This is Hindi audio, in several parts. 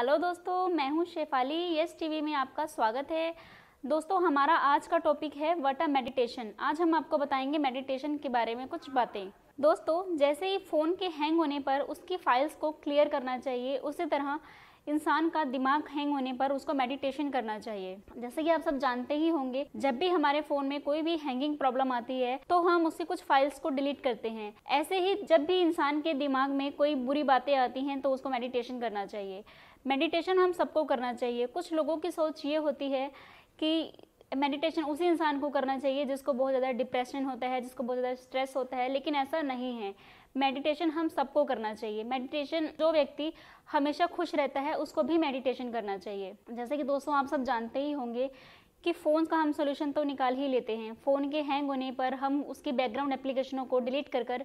हेलो दोस्तों मैं हूं शेफाली यस टीवी में आपका स्वागत है दोस्तों हमारा आज का टॉपिक है वट आर मेडिटेशन आज हम आपको बताएंगे मेडिटेशन के बारे में कुछ बातें दोस्तों जैसे ही फ़ोन के हैंग होने पर उसकी फाइल्स को क्लियर करना चाहिए उसी तरह इंसान का दिमाग हैंग होने पर उसको मेडिटेशन करना चाहिए जैसे कि आप सब जानते ही होंगे जब भी हमारे फोन में कोई भी हैंगिंग प्रॉब्लम आती है तो हम उसकी कुछ फाइल्स को डिलीट करते हैं ऐसे ही जब भी इंसान के दिमाग में कोई बुरी बातें आती हैं तो उसको मेडिटेशन करना चाहिए मेडिटेशन हम सबको करना चाहिए कुछ लोगों की सोच ये होती है कि मेडिटेशन उसी इंसान को करना चाहिए जिसको बहुत ज़्यादा डिप्रेशन होता है जिसको बहुत ज़्यादा स्ट्रेस होता है लेकिन ऐसा नहीं है मेडिटेशन हम सबको करना चाहिए मेडिटेशन जो व्यक्ति हमेशा खुश रहता है उसको भी मेडिटेशन करना चाहिए जैसे कि दोस्तों आप सब जानते ही होंगे कि फ़ोन का हम सोल्यूशन तो निकाल ही लेते हैं फ़ोन के हैंग होने पर हम उसकी बैकग्राउंड एप्लीकेशनों को डिलीट कर कर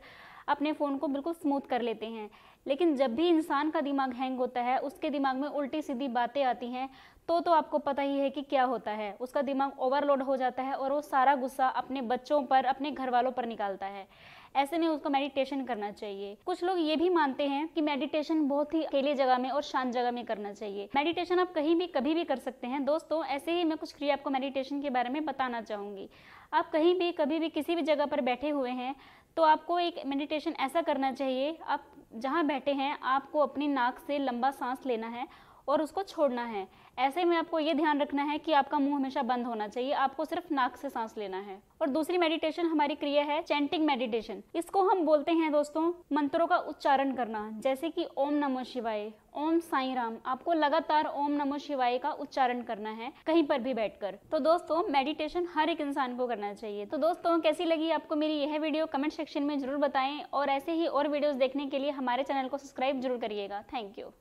अपने फ़ोन को बिल्कुल स्मूथ कर लेते हैं लेकिन जब भी इंसान का दिमाग हैंग होता है उसके दिमाग में उल्टी सीधी बातें आती हैं तो तो आपको पता ही है कि क्या होता है उसका दिमाग ओवरलोड हो जाता है और वो सारा गुस्सा अपने बच्चों पर अपने घर वालों पर निकालता है ऐसे में उसको मेडिटेशन करना चाहिए कुछ लोग ये भी मानते हैं कि मेडिटेशन बहुत ही अकेले जगह में और शांत जगह में करना चाहिए मेडिटेशन आप कहीं भी कभी भी कर सकते हैं दोस्तों ऐसे ही मैं कुछ क्रिया आपको मेडिटेशन के बारे में बताना चाहूँगी आप कहीं भी कभी भी किसी भी जगह पर बैठे हुए हैं तो आपको एक मेडिटेशन ऐसा करना चाहिए आप जहाँ बैठे हैं आपको अपनी नाक से लंबा सांस लेना है और उसको छोड़ना है ऐसे में आपको ये ध्यान रखना है कि आपका मुंह हमेशा बंद होना चाहिए आपको सिर्फ नाक से सांस लेना है और दूसरी मेडिटेशन हमारी क्रिया है चैंटिंग मेडिटेशन इसको हम बोलते हैं दोस्तों मंत्रों का उच्चारण करना जैसे कि ओम नमो शिवाय ओम साई राम आपको लगातार ओम नमो शिवाय का उच्चारण करना है कहीं पर भी बैठकर तो दोस्तों मेडिटेशन हर एक इंसान को करना चाहिए तो दोस्तों कैसी लगी आपको मेरी यह वीडियो कमेंट सेक्शन में जरूर बताएं और ऐसे ही और वीडियोस देखने के लिए हमारे चैनल को सब्सक्राइब जरूर करिएगा थैंक यू